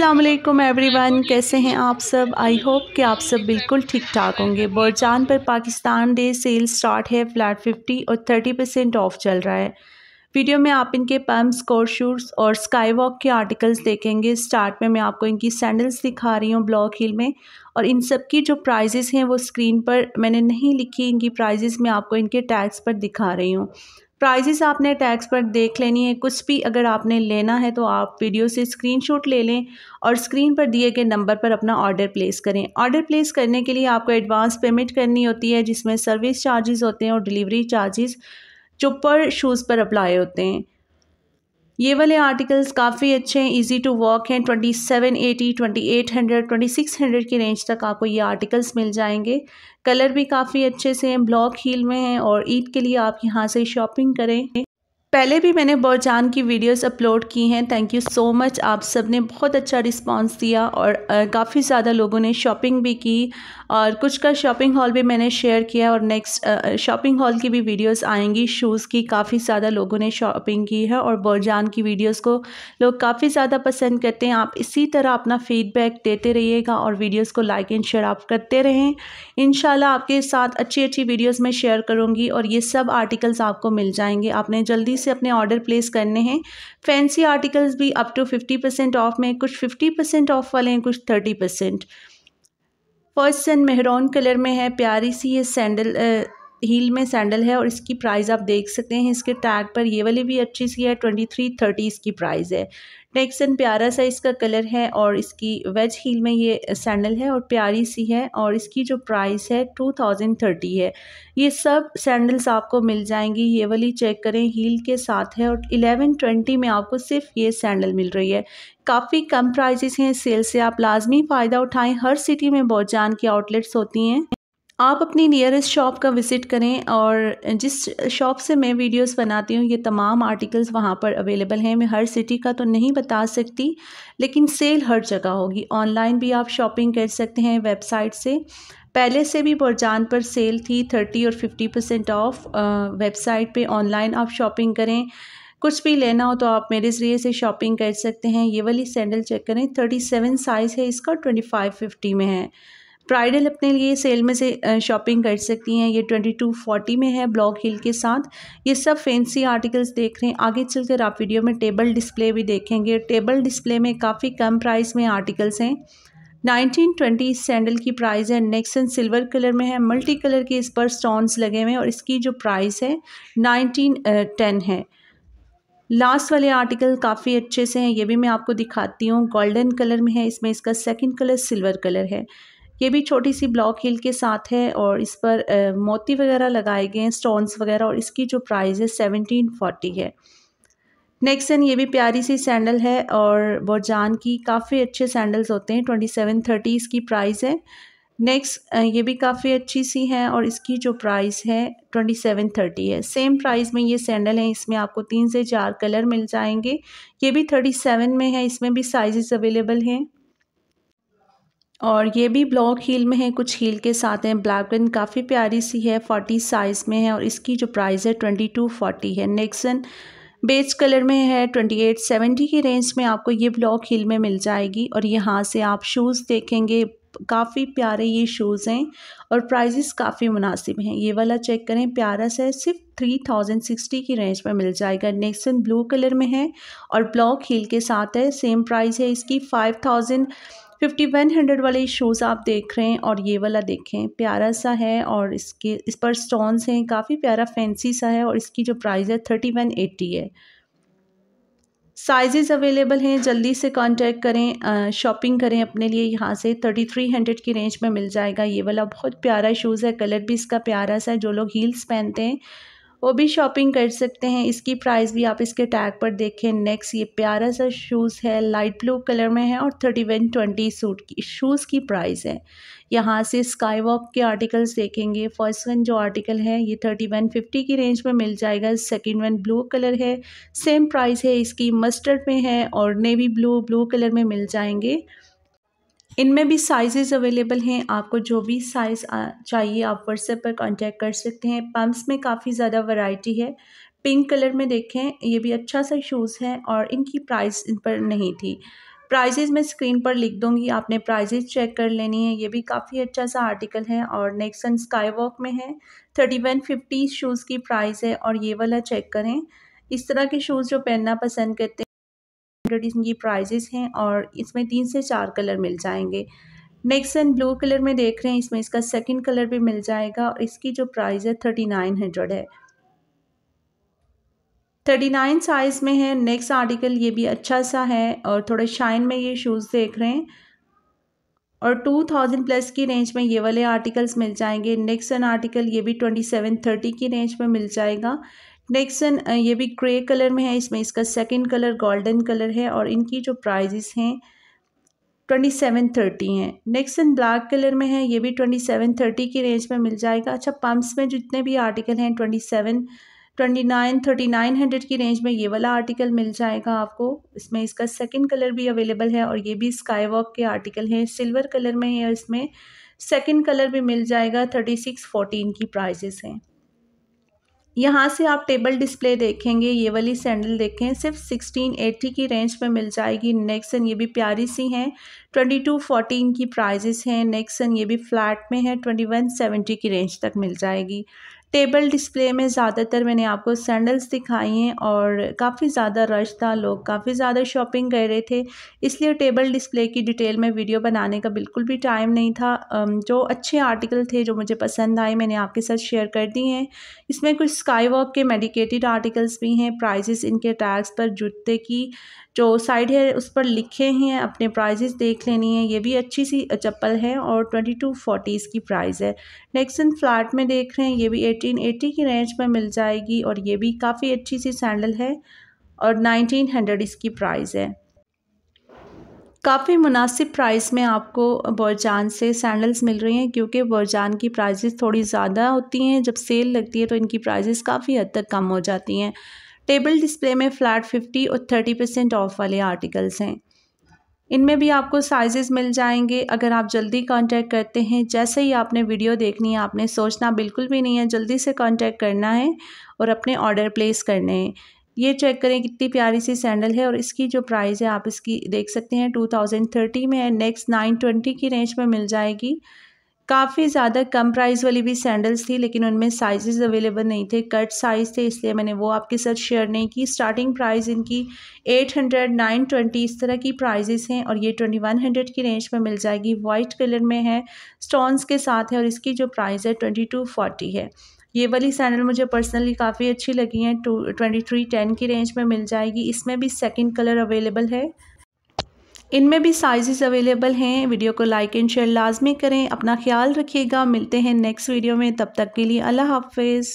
every everyone कैसे हैं आप सब आई होप कि आप सब बिल्कुल ठीक ठाक होंगे बोरचान पर पाकिस्तान डे सेल स्टार्ट है फ्लैट 50 और 30 परसेंट ऑफ चल रहा है वीडियो में आप इनके पम्प्स कोरशूट्स और स्काई वॉक के आर्टिकल्स देखेंगे स्टार्ट में मैं आपको इनकी सैंडल्स दिखा रही हूँ ब्लॉक हिल में और इन सब की जो प्राइजेस हैं वो स्क्रीन पर मैंने नहीं लिखी इनकी प्राइजेस मैं आपको इनके टैग्स पर दिखा रही हूँ प्राइजेस आपने टैक्स पर देख लेनी है कुछ भी अगर आपने लेना है तो आप वीडियो से स्क्रीनशॉट ले लें और स्क्रीन पर दिए गए नंबर पर अपना ऑर्डर प्लेस करें ऑर्डर प्लेस करने के लिए आपको एडवांस पेमेंट करनी होती है जिसमें सर्विस चार्जेस होते हैं और डिलीवरी चार्जेस जो पर शूज़ पर अप्लाई होते हैं ये वाले आर्टिकल्स काफ़ी अच्छे हैं इजी टू वर्क हैं twenty seven eighty twenty eight hundred twenty six hundred की रेंज तक आपको ये आर्टिकल्स मिल जाएंगे कलर भी काफ़ी अच्छे से हैं ब्लॉक हील में हैं और ईद के लिए आप यहाँ से शॉपिंग करें पहले भी मैंने बौजान की वीडियोस अपलोड की हैं थैंक यू सो मच आप सब ने बहुत अच्छा रिस्पांस दिया और काफ़ी ज़्यादा लोगों ने शॉपिंग भी की और कुछ का शॉपिंग हॉल भी मैंने शेयर किया और नेक्स्ट शॉपिंग हॉल की भी वीडियोस आएंगी शूज़ की काफ़ी ज़्यादा लोगों ने शॉपिंग की है और बौजान की वीडियोस को लोग काफ़ी ज़्यादा पसंद करते हैं आप इसी तरह अपना फीडबैक देते रहिएगा और वीडियोज़ को लाइक एंड शेयर आप करते रहें इन आपके साथ अच्छी अच्छी वीडियोज़ मैं शेयर करूँगी और ये सब आर्टिकल्स आपको मिल जाएंगे आपने जल्दी से अपने ऑर्डर प्लेस करने हैं फैंसी आर्टिकल्स भी up to fifty percent off में कुछ फिफ्टी परसेंट ऑफ वाले हैं कुछ थर्टी परसेंट फर्स्ट सन मेहरौन कलर में है प्यारी सी ये सैंडल हील में सैंडल है और इसकी प्राइस आप देख सकते हैं इसके टैग पर ये वाली भी अच्छी सी है ट्वेंटी थ्री थर्टी इसकी प्राइस है टेक्सन एंड प्यारा सा इसका कलर है और इसकी वेज हील में ये सैंडल है और प्यारी सी है और इसकी जो प्राइस है टू थाउजेंड थर्टी है ये सब सैंडल्स आपको मिल जाएंगी ये वाली चेक करें हील के साथ है और इलेवन ट्वेंटी में आपको सिर्फ ये सैंडल मिल रही है काफ़ी कम प्राइजेस हैं सेल से आप लाजमी फ़ायदा उठाएँ हर सिटी में बहुत जान की आउटलेट्स होती हैं आप अपनी नियरेस्ट शॉप का विज़िट करें और जिस शॉप से मैं वीडियोस बनाती हूँ ये तमाम आर्टिकल्स वहाँ पर अवेलेबल हैं मैं हर सिटी का तो नहीं बता सकती लेकिन सेल हर जगह होगी ऑनलाइन भी आप शॉपिंग कर सकते हैं वेबसाइट से पहले से भी बुरजान पर सेल थी थर्टी और फिफ्टी परसेंट ऑफ वेबसाइट पे ऑनलाइन आप शॉपिंग करें कुछ भी लेना हो तो आप मेरे ज़रिए से शॉपिंग कर सकते हैं ये वाली सैंडल चेक करें थर्टी सेवन साइज़ है इसका ट्वेंटी फाइव फिफ्टी में है ब्राइडल अपने लिए सेल में से शॉपिंग कर सकती हैं ये ट्वेंटी टू फोर्टी में है ब्लॉक हिल के साथ ये सब फैंसी आर्टिकल्स देख रहे हैं आगे चलकर आप वीडियो में टेबल डिस्प्ले भी देखेंगे टेबल डिस्प्ले में काफ़ी कम प्राइस में आर्टिकल्स हैं नाइनटीन ट्वेंटी सैंडल की प्राइस है नेक्सन सिल्वर कलर में है मल्टी कलर के इस पर स्टोन्स लगे हुए हैं और इसकी जो प्राइस है नाइनटीन टेन है लास्ट वाले आर्टिकल काफ़ी अच्छे से हैं ये भी मैं आपको दिखाती हूँ गोल्डन कलर में है इसमें इसका सेकंड कलर सिल्वर कलर है ये भी छोटी सी ब्लॉक हिल के साथ है और इस पर मोती वगैरह लगाए गए हैं स्टोन्स वगैरह और इसकी जो प्राइस है सेवनटीन फोर्टी है नेक्स्ट ये भी प्यारी सी सैंडल है और बोजान की काफ़ी अच्छे सैंडल्स होते हैं ट्वेंटी सेवन थर्टी इसकी प्राइस है नेक्स्ट ये भी काफ़ी अच्छी सी हैं और इसकी जो प्राइस है ट्वेंटी सेवन थर्टी है सेम प्राइस में ये सैंडल हैं इसमें आपको तीन से चार कलर मिल जाएंगे ये भी थर्टी सेवन में है इसमें भी साइज़ अवेलेबल हैं और ये भी ब्लॉक हील में है कुछ हील के साथ हैं ब्लैक ग्रीन काफ़ी प्यारी सी है फोर्टी साइज़ में है और इसकी जो प्राइस है ट्वेंटी टू फोर्टी है नेक्सन बेज कलर में है ट्वेंटी एट सेवेंटी की रेंज में आपको ये ब्लॉक हील में मिल जाएगी और यहाँ से आप शूज़ देखेंगे काफ़ी प्यारे ये शूज़ हैं और प्राइजेस काफ़ी मुनासिब हैं ये वाला चेक करें प्यारा सा सिर्फ थ्री थाउजेंड सिक्सटी की रेंज में मिल जाएगा नेक्सन ब्लू कलर में है और ब्लॉक हील के साथ है सेम प्राइस है इसकी five thousand fifty one hundred वाले शूज़ आप देख रहे हैं और ये वाला देखें प्यारा सा है और इसके इस पर स्टोन्स हैं काफ़ी प्यारा फैंसी सा है और इसकी जो प्राइस है थर्टी वन एट्टी है साइजेस अवेलेबल हैं जल्दी से कांटेक्ट करें शॉपिंग करें अपने लिए यहाँ से थर्टी थ्री हंड्रेड की रेंज में मिल जाएगा ये वाला बहुत प्यारा शूज़ है कलर भी इसका प्यारा सा है जो लोग हील्स पहनते हैं वो भी शॉपिंग कर सकते हैं इसकी प्राइस भी आप इसके टैग पर देखें नेक्स्ट ये प्यारा सा शूज़ है लाइट ब्लू कलर में है और थर्टी वन ट्वेंटी सूट की शूज़ की प्राइस है यहाँ से स्काई वॉक के आर्टिकल्स देखेंगे फर्स्ट वन जो आर्टिकल है ये थर्टी वन फिफ्टी की रेंज में मिल जाएगा सेकेंड वन ब्लू कलर है सेम प्राइस है इसकी मस्टर्ड में है और नेवी ब्लू ब्लू कलर में मिल जाएंगे इनमें भी साइजेस अवेलेबल हैं आपको जो भी साइज़ चाहिए आप व्हाट्सएप पर कांटेक्ट कर सकते हैं पम्प्स में काफ़ी ज़्यादा वैरायटी है पिंक कलर में देखें ये भी अच्छा सा शूज़ है और इनकी प्राइस इन पर नहीं थी प्राइजेज मैं स्क्रीन पर लिख दूंगी आपने प्राइजेज चेक कर लेनी है ये भी काफ़ी अच्छा सा आर्टिकल है और नेक्सन स्काई वॉक में है थर्टी वन फिफ्टी शूज़ की प्राइस है और ये वाला चेक करें इस तरह के शूज़ जो पहनना पसंद करते हैं हंड्रेड इनकी प्राइजेस हैं और इसमें तीन से चार कलर मिल जाएंगे नेक्स्ट एंड ब्लू कलर में देख रहे हैं इसमें इसका सेकंड कलर भी मिल जाएगा और इसकी जो प्राइस है थर्टी नाइन हंड्रेड है थर्टी नाइन साइज़ में है नेक्स्ट आर्टिकल ये भी अच्छा सा है और थोड़े शाइन में ये शूज़ देख रहे हैं और टू थाउजेंड प्लस की रेंज में ये वाले आर्टिकल्स मिल जाएंगे नेक्स्ट एंड आर्टिकल ये भी ट्वेंटी सेवन थर्टी की रेंज में मिल जाएगा नेक्सन ये भी ग्रे कलर में है इसमें इसका सेकंड कलर गोल्डन कलर है और इनकी जो प्राइजेस हैं ट्वेंटी सेवन थर्टी हैं नेक्सन ब्लैक कलर में है ये भी ट्वेंटी सेवन थर्टी की रेंज में मिल जाएगा अच्छा पम्प्स में जितने भी आर्टिकल हैं twenty seven twenty nine thirty nine hundred की रेंज में ये वाला आर्टिकल मिल जाएगा आपको इसमें इसका सेकंड कलर भी अवेलेबल है और ये भी स्काई वॉक के आर्टिकल हैं सिल्वर कलर में है इसमें सेकंड कलर भी मिल जाएगा थर्टी सिक्स फोर्टीन की प्राइजेस हैं यहाँ से आप टेबल डिस्प्ले देखेंगे ये वाली सैंडल देखें सिर्फ सिक्सटीन की रेंज में मिल जाएगी नेक्स्ट ये भी प्यारी सी हैं ट्वेंटी टू फोर्टी की प्राइजेस हैं नेक्सन ये भी फ्लैट में है ट्वेंटी वन सेवेंटी की रेंज तक मिल जाएगी टेबल डिस्प्ले में ज़्यादातर मैंने आपको सैंडल्स दिखाई हैं और काफ़ी ज़्यादा रश था लोग काफ़ी ज़्यादा शॉपिंग कर रहे थे इसलिए टेबल डिस्प्ले की डिटेल में वीडियो बनाने का बिल्कुल भी टाइम नहीं था जो अच्छे आर्टिकल थे जो मुझे पसंद आए मैंने आपके साथ शेयर कर दी हैं इसमें कुछ स्काई वॉक के मेडिकेटेड आर्टिकल्स भी हैं प्राइजेस इनके टैक्स पर जूते की जो साइड है उस पर लिखे हैं अपने प्राइजेस देख लेनी है ये भी अच्छी सी चप्पल है और ट्वेंटी टू फोर्टी इसकी प्राइस है नेक्सन फ्लैट में देख रहे हैं ये भी एटीन एटी की रेंज में मिल जाएगी और ये भी काफ़ी अच्छी सी सैंडल है और नाइनटीन हंड्रेड इसकी प्राइस है काफ़ी मुनासिब प्राइस में आपको बरजान से सैंडल्स मिल रही हैं क्योंकि बरजान की प्राइजेस थोड़ी ज़्यादा होती हैं जब सेल लगती है तो इनकी प्राइजेस काफ़ी हद तक कम हो जाती हैं टेबल डिस्प्ले में फ़्लैट फिफ्टी और थर्टी परसेंट ऑफ वाले आर्टिकल्स हैं इनमें भी आपको साइजेस मिल जाएंगे अगर आप जल्दी कांटेक्ट करते हैं जैसे ही आपने वीडियो देखनी है आपने सोचना बिल्कुल भी नहीं है जल्दी से कांटेक्ट करना है और अपने ऑर्डर प्लेस करने हैं ये चेक करें कितनी प्यारी सी सैंडल है और इसकी जो प्राइस है आप इसकी देख सकते हैं टू थाउजेंड थर्टी में है नेक्स्ट नाइन ट्वेंटी की रेंज में मिल जाएगी काफ़ी ज़्यादा कम प्राइस वाली भी सैंडल्स थी लेकिन उनमें साइजेस अवेलेबल नहीं थे कट साइज़ थे इसलिए मैंने वो आपके साथ शेयर नहीं की स्टार्टिंग प्राइस इनकी एट हंड्रेड नाइन ट्वेंटी इस तरह की प्राइजेस हैं और ये ट्वेंटी वन हंड्रेड की रेंज में मिल जाएगी वाइट कलर में है स्टोन्स के साथ है और इसकी जो प्राइस है ट्वेंटी टू फोर्टी है ये वाली सैंडल मुझे पर्सनली काफ़ी अच्छी लगी है टू ट्वेंटी थ्री टेन की रेंज में मिल जाएगी इसमें भी सेकेंड कलर अवेलेबल है इनमें भी साइजेस अवेलेबल हैं वीडियो को लाइक एंड शेयर लाजमी करें अपना ख्याल रखिएगा मिलते हैं नेक्स्ट वीडियो में तब तक के लिए अल्लाह हाफिज़